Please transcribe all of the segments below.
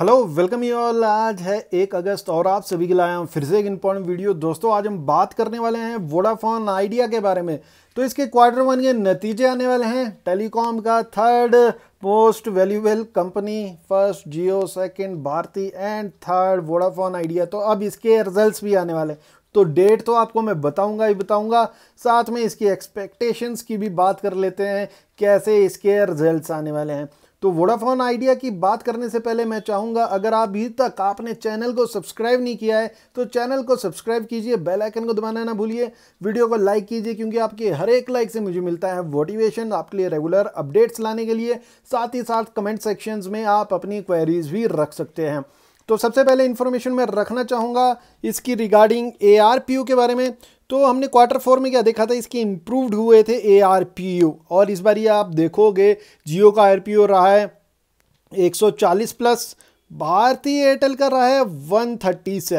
hello welcome you all आज है एक अगस्त और आप सभी के लाए हम हूँ फिर से एक इंपॉर्टेंट वीडियो दोस्तों आज हम बात करने वाले हैं वोडाफोन आइडिया के बारे में तो इसके क्वार्टर वन के नतीजे आने वाले हैं टेलीकॉम का third most valuable company first Jio second Bharti and third Vodafone Idea तो अब इसके रिजल्ट भी आने वाले हैं तो डेट तो आपको मैं बताऊंगा ही बताऊंगा साथ में इसकी एक्सपेक्टेशंस की भी बात कर लेते हैं कैसे इसके रिजल्ट्स आने वाले हैं तो वोडाफोन आइडिया की बात करने से पहले मैं चाहूँगा अगर अभी तक आपने चैनल को सब्सक्राइब नहीं किया है तो चैनल को सब्सक्राइब कीजिए बेल आइकन को दबाना ना भूलिए वीडियो को लाइक कीजिए क्योंकि आपके हर एक लाइक से मुझे मिलता है मोटिवेशन आपके लिए रेगुलर अपडेट्स लाने के लिए साथ ही साथ कमेंट सेक्शन में आप अपनी क्वेरीज भी रख सकते हैं तो सबसे पहले इन्फॉर्मेशन मैं रखना चाहूँगा इसकी रिगार्डिंग ए के बारे में तो हमने क्वार्टर फोर में क्या देखा था इसके इम्प्रूवड हुए थे ए और इस बार ये आप देखोगे जियो का आर रहा है 140 प्लस भारतीय एयरटेल का रहा है 137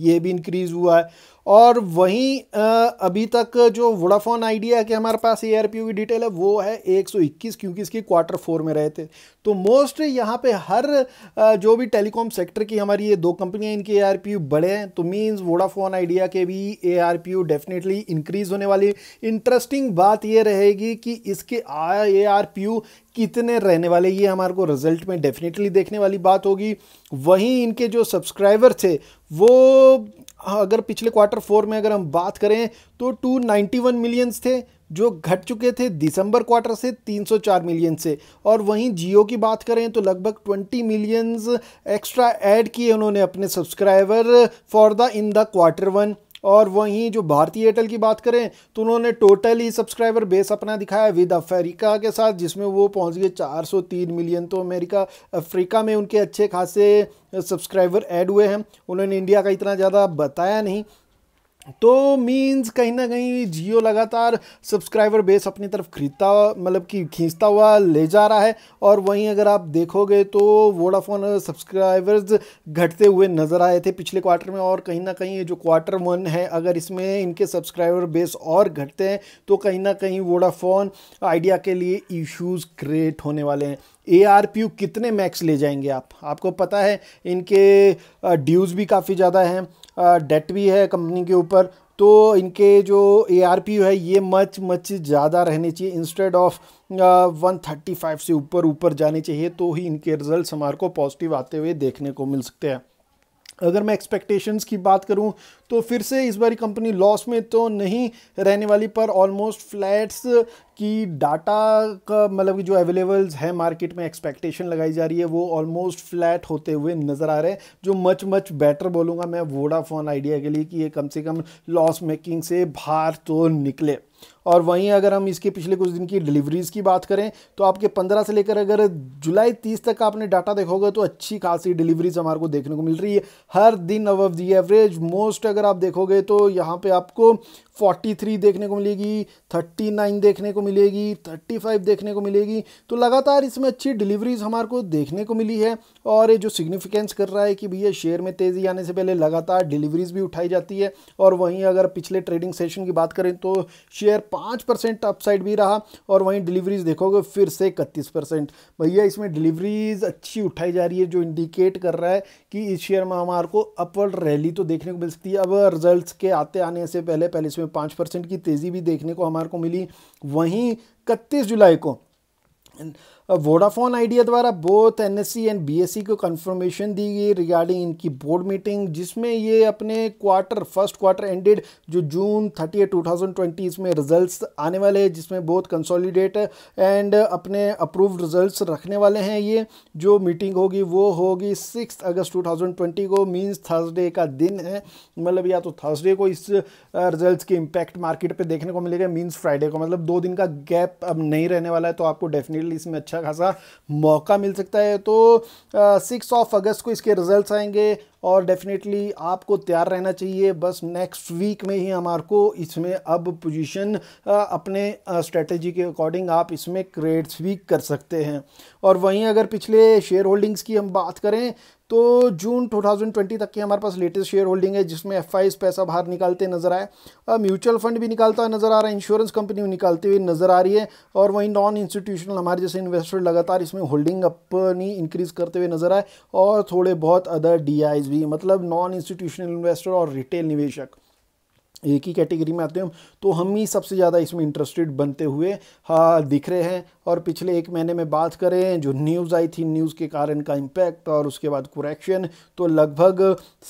ये भी इंक्रीज हुआ है और वहीं अभी तक जो वोडाफोन आइडिया के हमारे पास ए आर की डिटेल है वो है 121 क्योंकि इसकी क्वार्टर फोर में रहे थे तो मोस्ट यहाँ पे हर जो भी टेलीकॉम सेक्टर की हमारी ये दो कंपनियाँ इनके ए आर बढ़े हैं तो मीन्स वोडाफोन आइडिया के भी ए आर डेफिनेटली इंक्रीज होने वाली इंटरेस्टिंग बात ये रहेगी कि इसके ए आर कितने रहने वाले ये हमारे को रिजल्ट में डेफिनेटली देखने वाली बात होगी वहीं इनके जो सब्सक्राइबर थे वो हाँ, अगर पिछले क्वार्टर फोर में अगर हम बात करें तो 291 मिलियंस थे जो घट चुके थे दिसंबर क्वार्टर से 304 मिलियन से और वहीं जियो की बात करें तो लगभग 20 मिलियंस एक्स्ट्रा ऐड किए उन्होंने अपने subscriber for the in the quarter one और वहीं जो भारतीय एयरटेल की बात करें तो उन्होंने टोटली सब्सक्राइबर बेस अपना दिखाया विद अफ्रीका के साथ जिसमें वो पहुंच गए 403 मिलियन तो अमेरिका अफ्रीका में उनके अच्छे खासे सब्सक्राइबर ऐड हुए हैं उन्होंने इंडिया का इतना ज़्यादा बताया नहीं तो मीन्स कहीं ना कहीं जियो लगातार सब्सक्राइबर बेस अपनी तरफ खरीदता मतलब कि खींचता हुआ ले जा रहा है और वहीं अगर आप देखोगे तो वोडाफोन सब्सक्राइबर्स घटते हुए नज़र आए थे पिछले क्वार्टर में और कहीं ना कहीं ये जो क्वार्टर वन है अगर इसमें इनके सब्सक्राइबर बेस और घटते हैं तो कहीं ना कहीं वोडाफोन आइडिया के लिए इश्यूज़ क्रिएट होने वाले हैं ए आर पी यू कितने मैक्स ले जाएंगे आप आपको पता है इनके ड्यूज़ भी काफ़ी ज़्यादा हैं डेट भी है कंपनी के ऊपर तो इनके जो ए है ये मच मच ज़्यादा रहने चाहिए instead of one thirty five से ऊपर ऊपर जाने चाहिए तो ही इनके रिजल्ट हमारे को पॉजिटिव आते हुए देखने को मिल सकते हैं अगर मैं एक्सपेक्टेशंस की बात करूं तो फिर से इस बारी कंपनी लॉस में तो नहीं रहने वाली पर ऑलमोस्ट फ्लैट्स की डाटा का मतलब जो अवेलेबल्स है मार्केट में एक्सपेक्टेशन लगाई जा रही है वो ऑलमोस्ट फ्लैट होते हुए नज़र आ रहे हैं जो मच मच बेटर बोलूँगा मैं वोडाफोन आइडिया के लिए कि ये कम से कम लॉस मेकिंग से बाहर तो निकले और वहीं अगर हम इसके पिछले कुछ दिन की डिलीवरीज़ की बात करें तो आपके 15 से लेकर अगर जुलाई 30 तक आपने डाटा देखोगे तो अच्छी खासी डिलीवरीज हमारे को देखने को मिल रही है हर दिन अब दी एवरेज मोस्ट अगर आप देखोगे तो यहाँ पे आपको फोर्टी थ्री देखने को मिलेगी थर्टी नाइन देखने को मिलेगी थर्टी फाइव देखने को मिलेगी तो लगातार इसमें अच्छी डिलीवरीज हमारे को देखने को मिली है और ये जो सिग्निफिकेंस कर रहा है कि भैया शेयर में तेज़ी आने से पहले लगातार डिलीवरीज भी उठाई जाती है और वहीं अगर पिछले ट्रेडिंग सेशन की बात करें तो शेयर पाँच परसेंट अपसाइड भी रहा और वहीं डिलीवरीज देखोगे फिर से इकतीस परसेंट भैया इसमें डिलीवरीज अच्छी उठाई जा रही है जो इंडिकेट कर रहा है कि इस शेयर में हमारे को अपवर्ड रैली तो देखने को मिल सकती है अब रिजल्ट के आते आने से पहले पहले इसमें पाँच परसेंट की तेज़ी भी देखने को हमारे को मिली वहीं इकतीस जुलाई को वोडाफोन आइडिया द्वारा बोथ एन एंड बी को कंफर्मेशन दी गई रिगार्डिंग इनकी बोर्ड मीटिंग जिसमें ये अपने क्वार्टर फर्स्ट क्वार्टर एंडेड जो June thirty eight two thousand twenty इसमें रिजल्ट्स आने वाले हैं जिसमें बोथ कंसोलिडेट एंड अपने अप्रूव रिजल्ट्स रखने वाले हैं ये जो मीटिंग होगी वो होगी six August two thousand twenty को मीन्स थर्सडे का दिन है मतलब या तो थर्सडे को इस रिजल्ट के इम्पैक्ट मार्केट पर देखने को मिलेगा मीन्स फ्राइडे को मतलब दो दिन का गैप अब नहीं रहने वाला है तो आपको डेफिनेटली इसमें अच्छा अच्छा खासा मौका मिल सकता है तो सिक्स ऑफ अगस्त को इसके रिजल्ट्स आएंगे और डेफिनेटली आपको तैयार रहना चाहिए बस नेक्स्ट वीक में ही हमारे को इसमें अब पोजीशन अपने स्ट्रेटजी के अकॉर्डिंग आप इसमें क्रेड्स भी कर सकते हैं और वहीं अगर पिछले शेयर होल्डिंग्स की हम बात करें तो जून 2020 तक की हमारे पास लेटेस्ट शेयर होल्डिंग है जिसमें एफ पैसा बाहर निकालते नज़र आए म्यूचुअल फंड भी निकालता हुआ नज़र आ रहा है इंश्योरेंस कंपनी भी निकालते हुए नज़र आ रही है और वहीं नॉन इंस्टीट्यूशनल हमारे जैसे इन्वेस्टर लगातार इसमें होल्डिंग अपनी इंक्रीज़ करते हुए नज़र आए और थोड़े बहुत अदर डी भी भी मतलब नॉन इंस्टीट्यूशनल इन्वेस्टर और रिटेल निवेशक एक ही कैटेगरी में आते हैं तो हम ही सबसे ज़्यादा इसमें इंटरेस्टेड बनते हुए हाँ दिख रहे हैं और पिछले एक महीने में बात करें जो न्यूज़ आई थी न्यूज़ के कारण का इम्पैक्ट और उसके बाद कुरेक्शन तो लगभग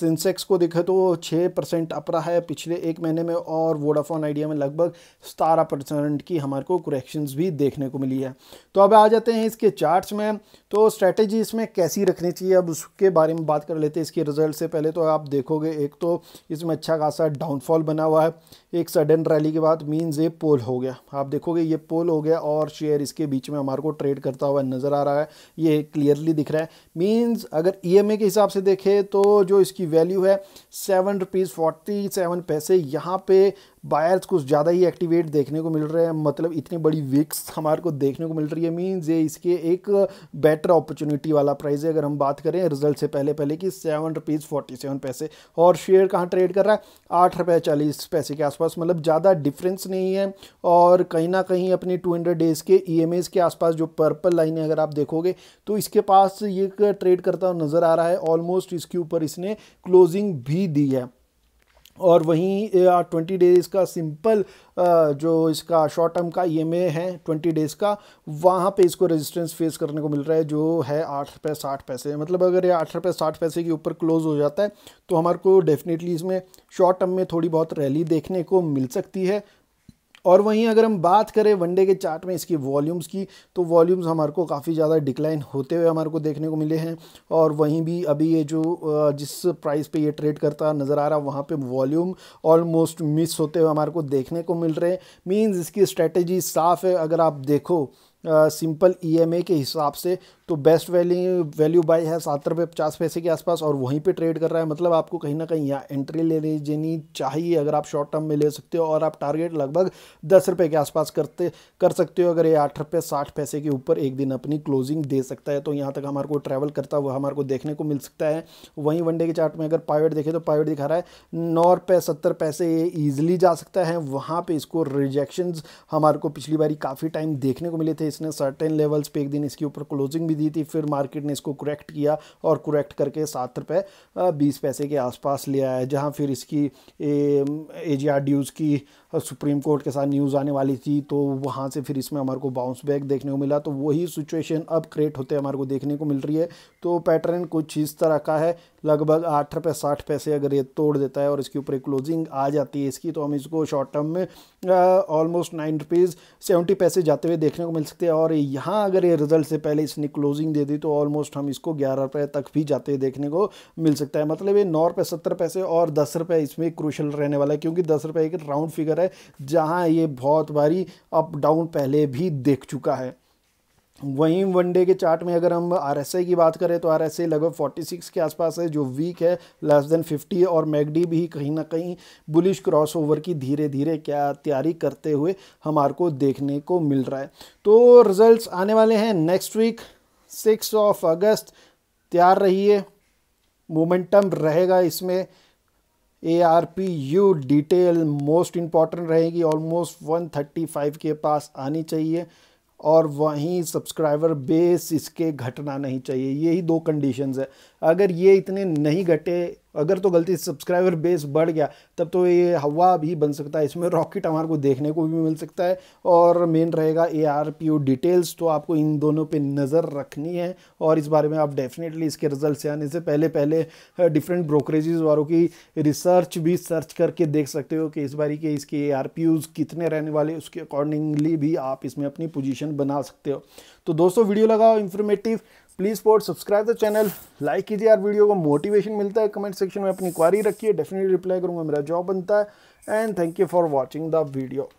सेंसेक्स को देखें तो छः परसेंट अपरा है पिछले एक महीने में और वोडाफोन आइडिया में लगभग सतारह परसेंट की हमारे को कुरेक्शंस भी देखने को मिली है तो अब आ जाते हैं इसके चार्ट्स में तो स्ट्रैटेजी इसमें कैसी रखनी चाहिए अब उसके बारे में बात कर लेते हैं इसके रिजल्ट से पहले तो आप देखोगे एक तो इसमें अच्छा खासा डाउनफॉल बन बना हुआ है एक सडन रैली के बाद मीन्स ये पोल हो गया आप देखोगे ये पोल हो गया और शेयर इसके बीच में हमारे को ट्रेड करता हुआ नज़र आ रहा है ये क्लियरली दिख रहा है मीन्स अगर ई के हिसाब से देखें तो जो इसकी वैल्यू है सेवन रुपीज़ फोर्टी सेवन पैसे यहाँ पे बायर्स कुछ ज़्यादा ही एक्टिवेट देखने को मिल रहे हैं मतलब इतनी बड़ी विक्स हमारे को देखने को मिल रही है मीन्स ये इसके एक बेटर अपॉर्चुनिटी वाला प्राइस है अगर हम बात करें रिजल्ट से पहले पहले कि सेवन रुपीज़ फोर्टी सेवन पैसे और शेयर कहाँ ट्रेड कर रहा है आठ रुपये चालीस पैसे के आसपास मतलब ज़्यादा डिफरेंस नहीं है और कहीं ना कहीं अपनी टू हंड्रेड डेज़ के ई e के आसपास जो पर्पल लाइन है अगर आप देखोगे तो इसके पास ये ट्रेड करता हुआ नज़र आ रहा है ऑलमोस्ट इसके ऊपर इसने क्लोजिंग भी दी है और वहीं ट्वेंटी डेज़ का सिंपल जो इसका शॉर्ट टर्म का ईएमए e है ट्वेंटी डेज़ का वहाँ पे इसको रेजिस्टेंस फेस करने को मिल रहा है जो है आठ रुपये साठ पैसे मतलब अगर ये आठ रुपये साठ पैसे के ऊपर क्लोज़ हो जाता है तो हमारे को डेफिनेटली इसमें शॉर्ट टर्म में थोड़ी बहुत रैली देखने को मिल सकती है और वहीं अगर हम बात करें वनडे के चार्ट में इसकी वॉल्यूम्स की तो वॉल्यूम्स हमारे को काफ़ी ज़्यादा डिक्लाइन होते हुए हमारे को देखने को मिले हैं और वहीं भी अभी ये जो जिस प्राइस पे ये ट्रेड करता नज़र आ रहा वहाँ पे वॉल्यूम ऑलमोस्ट मिस होते हुए हमारे को देखने को मिल रहे हैं मीन्स इसकी स्ट्रेटेजी साफ़ है अगर आप देखो सिंपल ई के हिसाब से तो बेस्ट वैल्यू वैल्यू बाई है सात रुपये पचास पैसे के आसपास और वहीं पे ट्रेड कर रहा है मतलब आपको कहीं ना कहीं यहाँ एंट्री ले लेनी चाहिए अगर आप शॉर्ट टर्म में ले सकते हो और आप टारगेट लगभग दस रुपये के आसपास करते कर सकते हो अगर ये आठ रुपये साठ पैसे के ऊपर एक दिन अपनी क्लोजिंग दे सकता है तो यहाँ तक हमारे को ट्रैवल करता हुआ हमारे को देखने को मिल सकता है वहीं वनडे के चार्ट में अगर पाइवेट देखें तो पाइवेट दिखा रहा है नौ रुपये सत्तर पैसे ये ईजिली जा सकता है वहाँ पर इसको रिजेक्शन हमारे को पिछली बारी काफ़ी टाइम देखने को मिले थे इसने सर्टेन लेवल्स पर एक दिन इसके ऊपर क्लोजिंग भी दी थी फिर मार्केट ने इसको करेक्ट किया और करेक्ट करके सात रुपये बीस पैसे के आसपास ले आया जहाँ फिर इसकी ए जी आर ड्यूज़ की सुप्रीम कोर्ट के साथ न्यूज़ आने वाली थी तो वहाँ से फिर इसमें हमारे को बाउंस बैक देखने को मिला तो वही सिचुएशन अब क्रिएट होते हमारे को देखने को मिल रही है तो पैटर्न कुछ इस तरह का है लगभग आठ रुपये साठ पैसे अगर ये तोड़ देता है और इसके ऊपर क्लोजिंग आ जाती है इसकी तो हम इसको शॉर्ट टर्म में ऑलमोस्ट नाइन रुपीज़ सेवेंटी पैसे जाते हुए देखने को मिल सकते हैं और यहाँ अगर ये रिजल्ट से पहले इसने क्लोजिंग दे दी तो ऑलमोस्ट हम इसको ग्यारह रुपये तक भी जाते हुए देखने को मिल सकता है मतलब ये नौ रुपये सत्तर पैसे और दस रुपये इसमें क्रूशल रहने वाला है क्योंकि दस रुपये एक राउंड फिगर है जहाँ ये बहुत भारी अप डाउन पहले भी देख चुका है वहीं वनडे के चार्ट में अगर हम आर की बात करें तो आर लगभग 46 के आसपास है जो वीक है लेस देन 50 और मैगडी भी कहीं ना कहीं बुलिश क्रॉसओवर की धीरे धीरे क्या तैयारी करते हुए हमारे को देखने को मिल रहा है तो रिजल्ट्स आने वाले हैं next week six of August तैयार रहिए मोमेंटम रहेगा इसमें A R P U detail most important रहेगी ऑलमोस्ट 135 के पास आनी चाहिए और वहीं सब्सक्राइबर बेस इसके घटना नहीं चाहिए यही दो कंडीशंस है अगर ये इतने नहीं घटे अगर तो गलती सब्सक्राइबर बेस बढ़ गया तब तो ये हवा भी बन सकता है इसमें रॉकेट हमारे को देखने को भी मिल सकता है और मेन रहेगा A R P O details तो आपको इन दोनों पे नज़र रखनी है और इस बारे में आप डेफिनेटली इसके रिजल्ट से आने से पहले पहले डिफरेंट ब्रोकरेजेज वालों की रिसर्च भी सर्च करके देख सकते हो कि इस बारी के इसके ए आर पी ओज कितने रहने वाले उसके अकॉर्डिंगली भी आप इसमें अपनी पोजिशन बना सकते हो तो दोस्तों वीडियो लगाओ informative please for subscribe the channel like कीजिए यार वीडियो को मोटिवेशन मिलता है कमेंट सेक्शन में अपनी क्वारी रखिए डेफिनेटली रिप्लाई करूँगा मेरा जॉब बनता है and thank you for watching the video